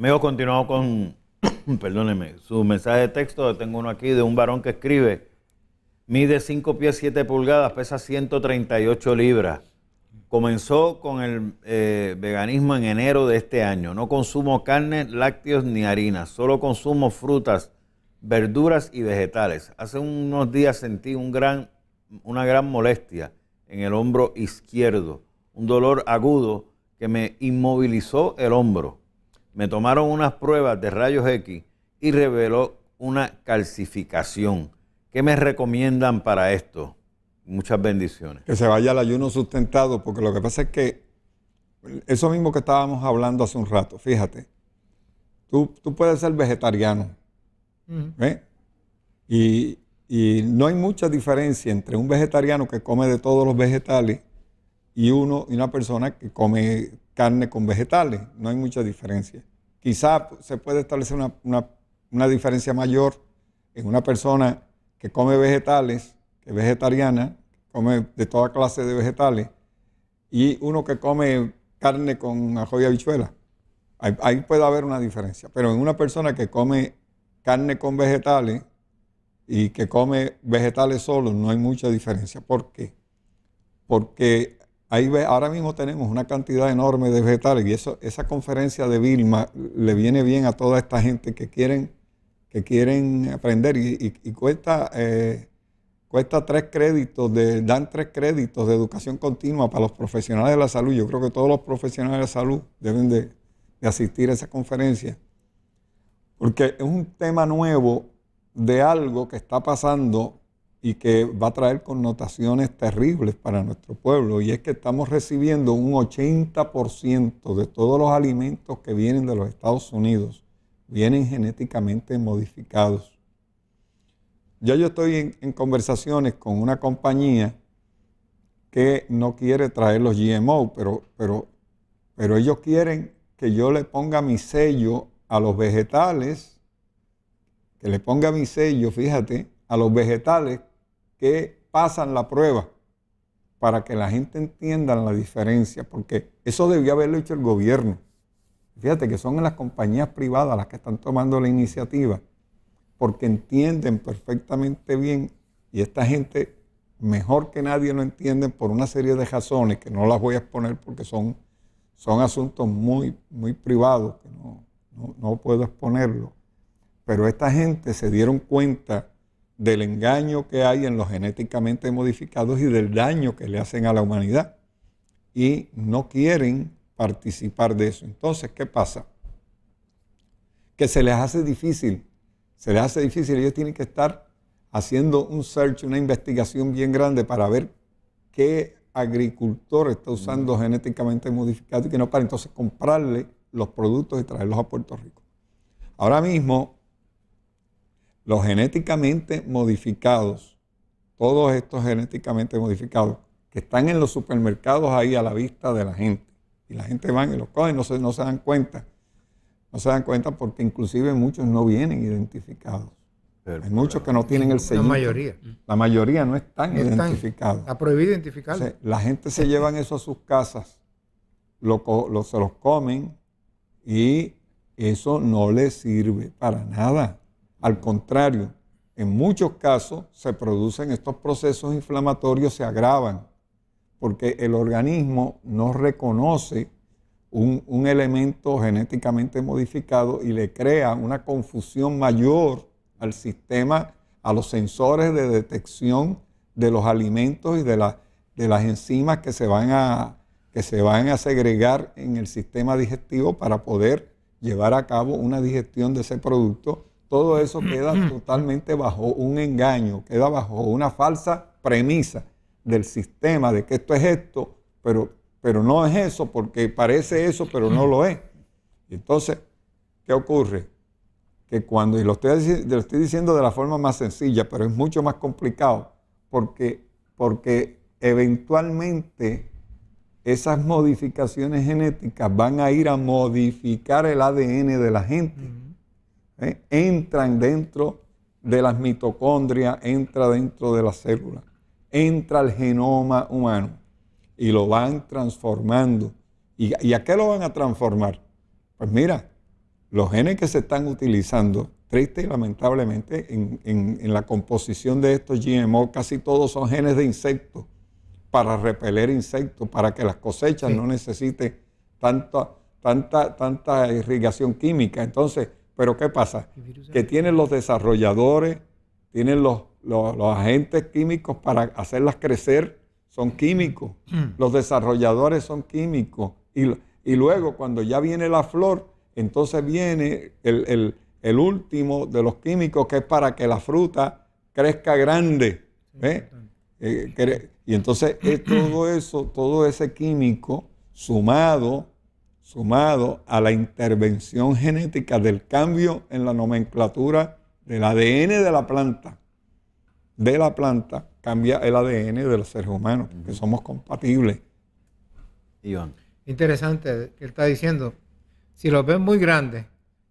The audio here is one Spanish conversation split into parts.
Me he continuado con, perdóneme, su mensaje de texto. Tengo uno aquí de un varón que escribe. Mide 5 pies 7 pulgadas, pesa 138 libras. Comenzó con el eh, veganismo en enero de este año. No consumo carne, lácteos ni harinas. Solo consumo frutas, verduras y vegetales. Hace unos días sentí una gran molestia en el hombro izquierdo. Un dolor agudo que me inmovilizó el hombro. Me tomaron unas pruebas de rayos X y reveló una calcificación. ¿Qué me recomiendan para esto? Muchas bendiciones. Que se vaya al ayuno sustentado, porque lo que pasa es que eso mismo que estábamos hablando hace un rato, fíjate, tú, puedes ser vegetariano, y, y no hay mucha diferencia entre un vegetariano que come de todos los vegetales y uno y una persona que come carne con vegetales. No hay mucha diferencia. Quizá se puede establecer una, diferencia mayor en una persona que come vegetales, que es vegetariana, come de toda clase de vegetales, y uno que come carne con ajo y habichuela. Ahí, ahí, puede haber una diferencia. Pero en una persona que come carne con vegetales y que come vegetales solo, no hay mucha diferencia. ¿Por qué? Porque Ahí ve, ahora mismo tenemos una cantidad enorme de vegetales y eso, esa conferencia de Vilma le viene bien a toda esta gente que quieren, que quieren aprender y, cuesta, eh, cuesta tres créditos, de, dan tres créditos de educación continua para los profesionales de la salud. Yo creo que todos los profesionales de la salud deben de asistir a esa conferencia porque es un tema nuevo de algo que está pasando y que va a traer connotaciones terribles para nuestro pueblo. Y es que estamos recibiendo un 80% de todos los alimentos que vienen de los Estados Unidos, vienen genéticamente modificados. Ya yo estoy en, conversaciones con una compañía que no quiere traer los GMO, pero, pero, pero ellos quieren que yo le ponga mi sello a los vegetales, que le ponga mi sello, fíjate, a los vegetales que pasan la prueba para que la gente entienda la diferencia, porque eso debió haberlo hecho el gobierno. Fíjate que son las compañías privadas las que están tomando la iniciativa, porque entienden perfectamente bien, y esta gente mejor que nadie lo entienden por una serie de razones que no las voy a exponer porque son, son asuntos muy, muy privados, que no, no puedo exponerlo. Pero esta gente se dieron cuenta del engaño que hay en los genéticamente modificados y del daño que le hacen a la humanidad. Y no quieren participar de eso. Entonces, ¿qué pasa? Que se les hace difícil, se les hace difícil, ellos tienen que estar haciendo un search, una investigación bien grande para ver qué agricultor está usando genéticamente modificado y que no para entonces comprarle los productos y traerlos a Puerto Rico. Ahora mismo los genéticamente modificados, todos estos genéticamente modificados, que están en los supermercados ahí a la vista de la gente. Y la gente van y los coge, no se, no se dan cuenta. No se dan cuenta porque inclusive muchos no vienen identificados. Hay muchos que no tienen el sello. La mayoría. La mayoría no están identificados. Está prohibido identificarlos. la gente se lleva eso a sus casas, lo, se los comen y eso no les sirve para nada. Al contrario, en muchos casos se producen estos procesos inflamatorios, se agravan, porque el organismo no reconoce un, elemento genéticamente modificado y le crea una confusión mayor al sistema, a los sensores de detección de los alimentos y de, de las enzimas que se, van a, que se van a segregar en el sistema digestivo para poder llevar a cabo una digestión de ese producto todo eso mm-hmm. queda mm-hmm. totalmente bajo un engaño, queda bajo una falsa premisa del sistema de que esto es esto, pero, pero no es eso, porque parece eso, pero no lo es. Entonces, ¿qué ocurre? Que cuando, y lo estoy, diciendo de la forma más sencilla, pero es mucho más complicado, porque, porque eventualmente esas modificaciones genéticas van a ir a modificar el ADN de la gente. Mm-hmm. ¿eh? entran dentro de las mitocondrias, entra dentro de las células, entra al genoma humano y lo van transformando. ¿Y, a qué lo van a transformar? Pues mira, los genes que se están utilizando, triste y lamentablemente, en, la composición de estos GMO, casi todos son genes de insectos para repeler insectos, para que las cosechas no necesiten tanta, tanta, tanta irrigación química. Entonces, pero ¿qué pasa? Que tienen los desarrolladores, tienen los, agentes químicos para hacerlas crecer, son químicos. Hmm. Los desarrolladores son químicos. Y, y luego cuando ya viene la flor, entonces viene el, último de los químicos que es para que la fruta crezca grande. ¿eh? Eh, y entonces es eh, todo eso, todo ese químico sumado sumado a la intervención genética del cambio en la nomenclatura del ADN de la planta, de la planta, cambia el ADN de los seres humanos, que somos compatibles. Interesante que él está diciendo. Si los ven muy grandes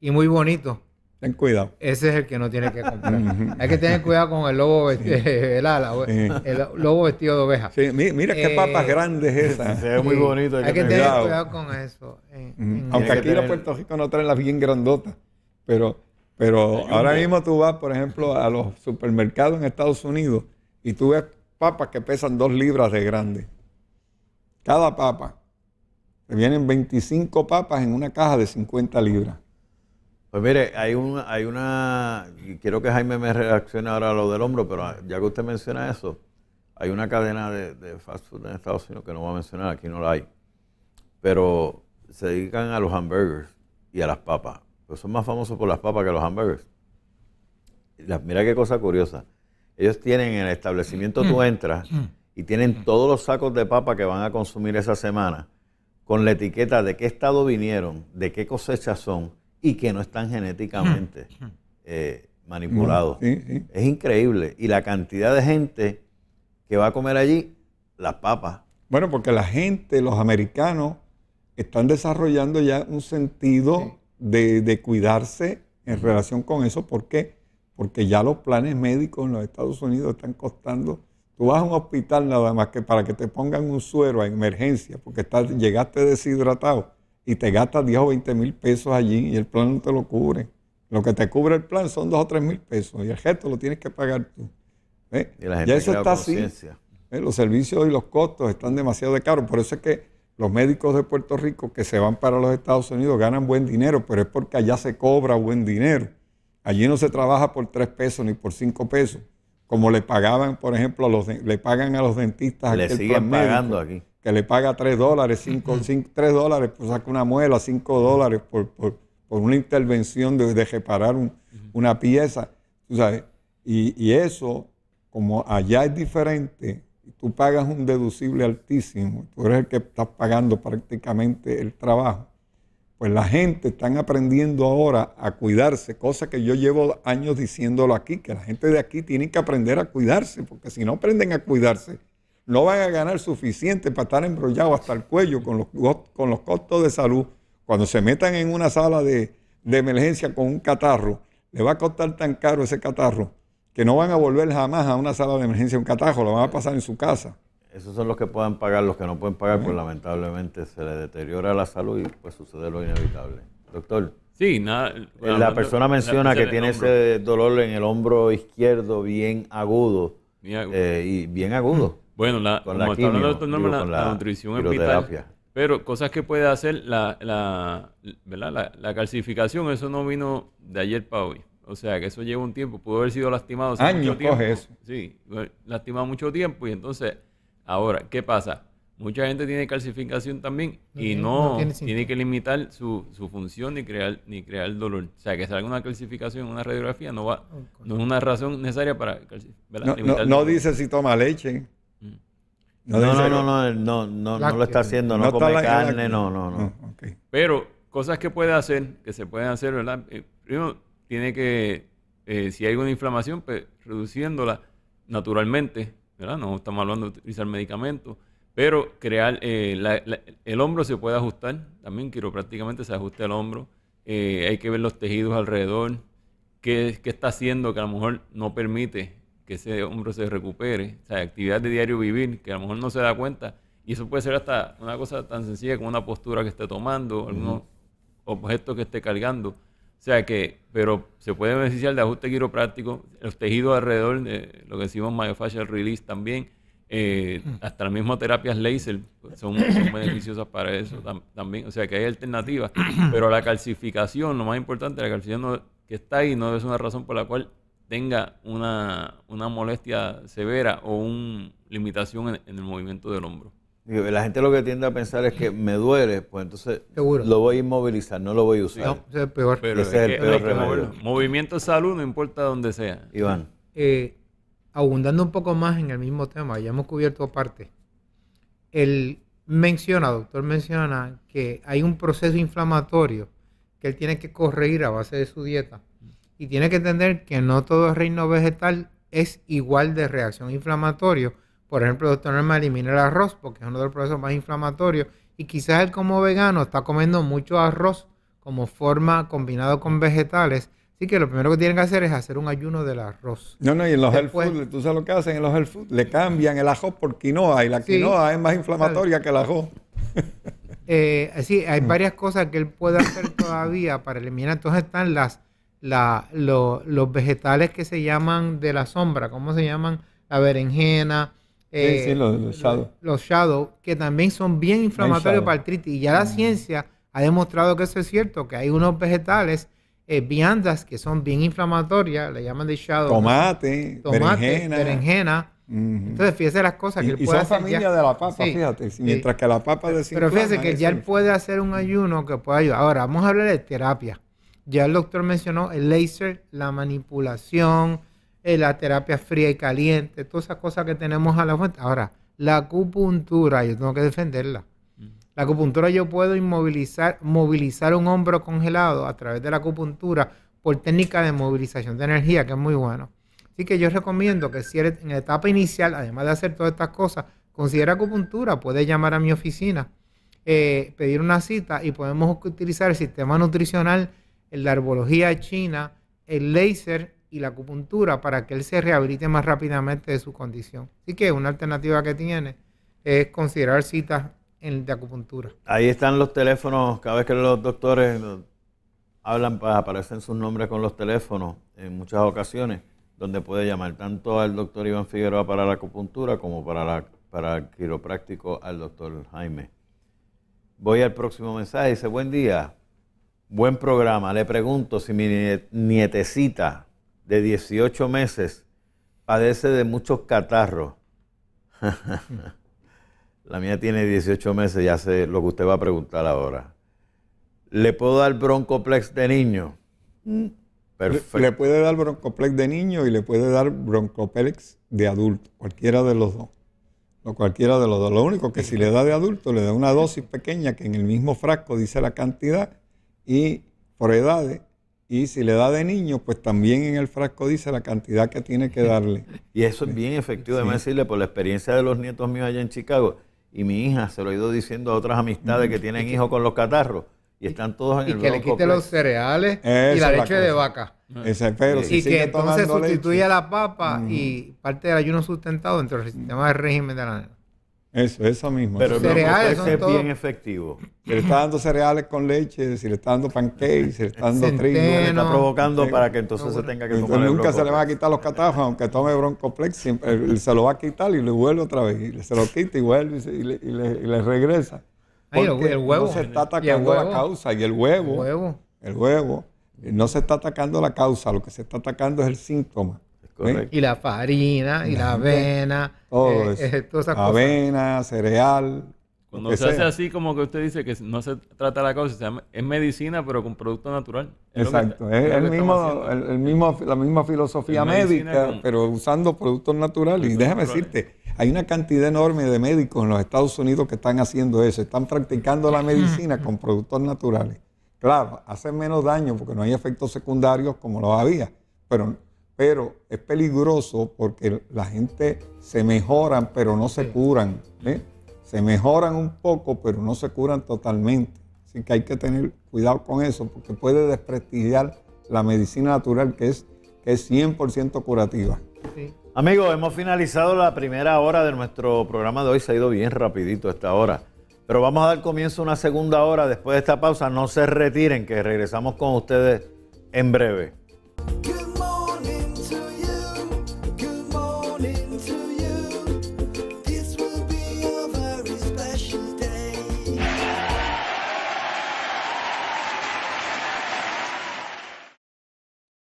y muy bonitos, Ten cuidado. Ese es el que no tiene que comprar. Hay que tener cuidado con el lobo vestido, el, ala, el lobo vestido de oveja. mira qué eh, papas grandes esas. Se muy bonito. Hay, que, tener cuidado. con eso. Aunque aquí en Puerto Rico no traen las bien grandotas. Pero, pero ahora mismo tú vas, por ejemplo, a los supermercados en Estados Unidos y tú ves papas que pesan dos libras de grande. Cada papa. Te vienen 25 papas en una caja de 50 libras. Pues mire, hay, una, hay una, quiero que Jaime me reaccione ahora a lo del hombro, pero ya que usted menciona eso, hay una cadena de, fast food en Estados Unidos que no voy a mencionar, aquí no la hay, pero se dedican a los hamburgers y a las papas, pues son más famosos por las papas que los hamburgers. mira qué cosa curiosa, ellos tienen en el establecimiento tú mm. entras mm. y tienen mm. todos los sacos de papa que van a consumir esa semana con la etiqueta de qué estado vinieron, de qué cosechas son, y que no están genéticamente eh, manipulados. Es increíble. Y la cantidad de gente que va a comer allí las papas. Bueno, porque la gente, los americanos, están desarrollando ya un sentido de, cuidarse en relación con eso. ¿Por qué? Porque ya los planes médicos en los Estados Unidos están costando. Tú vas a un hospital nada más que para que te pongan un suero a emergencia, porque llegaste deshidratado y te gastas 10 o 20 mil pesos allí y el plan no te lo cubre. Lo que te cubre el plan son 2 o 3 mil pesos y el gesto lo tienes que pagar tú. ¿Eh? Y eso está así. ¿Eh? Los servicios y los costos están demasiado de caros. Por eso es que los médicos de Puerto Rico que se van para los Estados Unidos ganan buen dinero, pero es porque allá se cobra buen dinero. Allí no se trabaja por 3 pesos ni por 5 pesos como le pagaban, por ejemplo, a los le pagan a los dentistas. Le siguen pagando aquí que le paga 3 dólares, 5, 3 dólares, por pues saca una muela, 5 dólares por, por, una intervención de, reparar una pieza, tú sabes. Y, eso, como allá es diferente, tú pagas un deducible altísimo, tú eres el que estás pagando prácticamente el trabajo, pues la gente está aprendiendo ahora a cuidarse, cosa que yo llevo años diciéndolo aquí, que la gente de aquí tiene que aprender a cuidarse, porque si no aprenden a cuidarse, no van a ganar suficiente para estar embrollados hasta el cuello con los, con los costos de salud. Cuando se metan en una sala de, emergencia con un catarro, le va a costar tan caro ese catarro que no van a volver jamás a una sala de emergencia un catarro, lo van a pasar en su casa. Esos son los que pueden pagar, los que no pueden pagar, pues lamentablemente se le deteriora la salud y pues sucede lo inevitable. Doctor. Sí, eh, La, persona menciona que tiene ese dolor en el hombro izquierdo bien agudo. Bien agudo. Eh, y bien agudo. Bueno, la, como nutrición hospital. Pero cosas que puede hacer la, la, ¿verdad? la, calcificación, eso no vino de ayer para hoy. O sea, que eso lleva un tiempo. Pudo haber sido lastimado. Años mucho tiempo. Sí, lastimado mucho tiempo. Y entonces, ahora, ¿qué pasa? Mucha gente tiene calcificación también y no, tiene, que limitar su, función ni crear, ni crear dolor. O sea, que salga una calcificación, una radiografía, no va no es una razón necesaria para limitar no dice si toma leche. No, no, no, no, no, no, lo está haciendo, no, come carne, no, no, no. Oh, pero cosas que puede hacer, que se pueden hacer, ¿verdad? Eh, primero, tiene que, eh, si hay alguna inflamación, pues reduciéndola naturalmente, ¿verdad? No estamos hablando de utilizar medicamentos, pero crear, eh, el hombro se puede ajustar, también quiroprácticamente se ajusta el hombro, hay que ver los tejidos alrededor, qué, qué está haciendo que a lo mejor no permite que ese hombro se recupere, o sea, actividad de diario vivir, que a lo mejor no se da cuenta, y eso puede ser hasta una cosa tan sencilla como una postura que esté tomando, uh objeto objetos que esté cargando, o sea que, pero se puede beneficiar de ajuste quiropráctico, los tejidos alrededor, de lo que decimos myofascial release también, eh, hasta las mismas terapias láser son, son, beneficiosas para eso también. O sea que hay alternativas, pero la calcificación, lo más importante, la calcificación que está ahí no es una razón por la cual tenga una, molestia severa o una limitación en, el movimiento del hombro. La gente lo que tiende a pensar es que me duele, pues entonces lo voy a inmovilizar, no lo voy a usar. es el peor. Movimiento de salud, no importa dónde sea. Iván. Eh, abundando un poco más en el mismo tema, ya hemos cubierto aparte. él menciona, doctor menciona que hay un proceso inflamatorio que él tiene que corregir a base de su dieta y tiene que entender que no todo reino vegetal es igual de reacción inflamatorio. Por ejemplo, el doctor Norma elimina el arroz porque es uno de los procesos más inflamatorios y quizás él como vegano está comiendo mucho arroz como forma combinado con vegetales. Así que lo primero que tienen que hacer es hacer un ayuno del arroz. No, no, y en los health food, tú sabes lo que hacen en los health food, le cambian el ajo por quinoa y la quinoa es más inflamatoria que el arroz. Eh, sí, hay mm. varias cosas que él puede hacer todavía para eliminar. Entonces están las los vegetales que se llaman de la sombra, ¿cómo se llaman? La berenjena. Eh, los, shadow. que también son bien inflamatorios para el artritis. Y ya la mm. ciencia ha demostrado que eso es cierto, que hay unos vegetales, eh, viandas que son bien inflamatorias, le llaman de shadow. Tomate, berenjena. Entonces, fíjese las cosas que puede familia de la papa, Mientras que la papa Pero fíjese que ya él puede hacer un ayuno que pueda ayudar. Ahora, vamos a hablar de terapia. Ya el doctor mencionó el láser, la manipulación, eh, la terapia fría y caliente, todas esas cosas que tenemos a la fuente. Ahora, la acupuntura, yo tengo que defenderla. La acupuntura yo puedo inmovilizar, movilizar un hombro congelado a través de la acupuntura por técnica de movilización de energía, que es muy bueno. Así que yo recomiendo que si eres en etapa inicial, además de hacer todas estas cosas, considera acupuntura, puedes llamar a mi oficina, eh, pedir una cita y podemos utilizar el sistema nutricional la herbología china, el láser y la acupuntura para que él se rehabilite más rápidamente de su condición. Así que una alternativa que tiene es considerar citas de acupuntura. Ahí están los teléfonos, cada vez que los doctores eh, hablan, aparecen sus nombres con los teléfonos en muchas ocasiones, donde puede llamar tanto al doctor Iván Figueroa para la acupuntura como para, para el quiropráctico al doctor Jaime. Voy al próximo mensaje. Dice, buen día. Buen programa. Le pregunto si mi nietecita de 18 meses padece de muchos catarros. La mía tiene 18 meses, ya sé lo que usted va a preguntar ahora. ¿Le puedo dar broncoplex de niño? Mm. Perfecto. Le, puede dar broncoplex de niño y le puede dar broncoplex de adulto, cualquiera de los dos. No cualquiera de los dos. Lo único que si le da de adulto, le da una dosis pequeña que en el mismo frasco dice la cantidad y por edades. Y si le da de niño, pues también en el frasco dice la cantidad que tiene que darle. y eso es bien efectivo, Debo decirle, por la experiencia de los nietos míos allá en Chicago. Y mi hija se lo ha ido diciendo a otras amistades que mm. tienen hijos con los catarros y están todos en y el Y que le quite los cereales y la leche de vaca. y que entonces sustituya la papa y parte del ayuno sustentado dentro del sistema de régimen de la nena. Eso, eso mismo. Pero cereales es bien efectivo. le está dando cereales con leche, si le está dando pancakes, le está dando trigo. Le está provocando para que entonces se tenga que Nunca se le va a quitar los catajos, aunque tome broncoplex, se lo va a quitar y le vuelve otra vez. Y se lo quita y vuelve y, le, regresa. Porque el huevo. No se está atacando la causa. Y El huevo. El huevo. Eh, no se está atacando la causa, lo que se está atacando es el síntoma. ¿Eh? Y la farina, y la, avena, oh, eh, eh, avena, cereal. Cuando se hace así, como que usted dice que no se trata la cosa, es medicina, pero con producto natural. Exacto, es, mismo, la misma filosofía médica, pero usando productos naturales. y déjame decirte, hay una cantidad enorme de médicos en los Estados Unidos que están haciendo eso, están practicando la medicina con productos naturales. Claro, hacen menos daño porque no hay efectos secundarios como los había, pero pero es peligroso porque la gente se mejoran, pero no se curan. Se mejoran un poco, pero no se curan totalmente. Así que hay que tener cuidado con eso, porque puede desprestigiar la medicina natural, que es, es 100% curativa. Amigos, hemos finalizado la primera hora de nuestro programa de hoy. Se ha ido bien rapidito esta hora. Pero vamos a dar comienzo a una segunda hora después de esta pausa. No se retiren, que regresamos con ustedes en breve.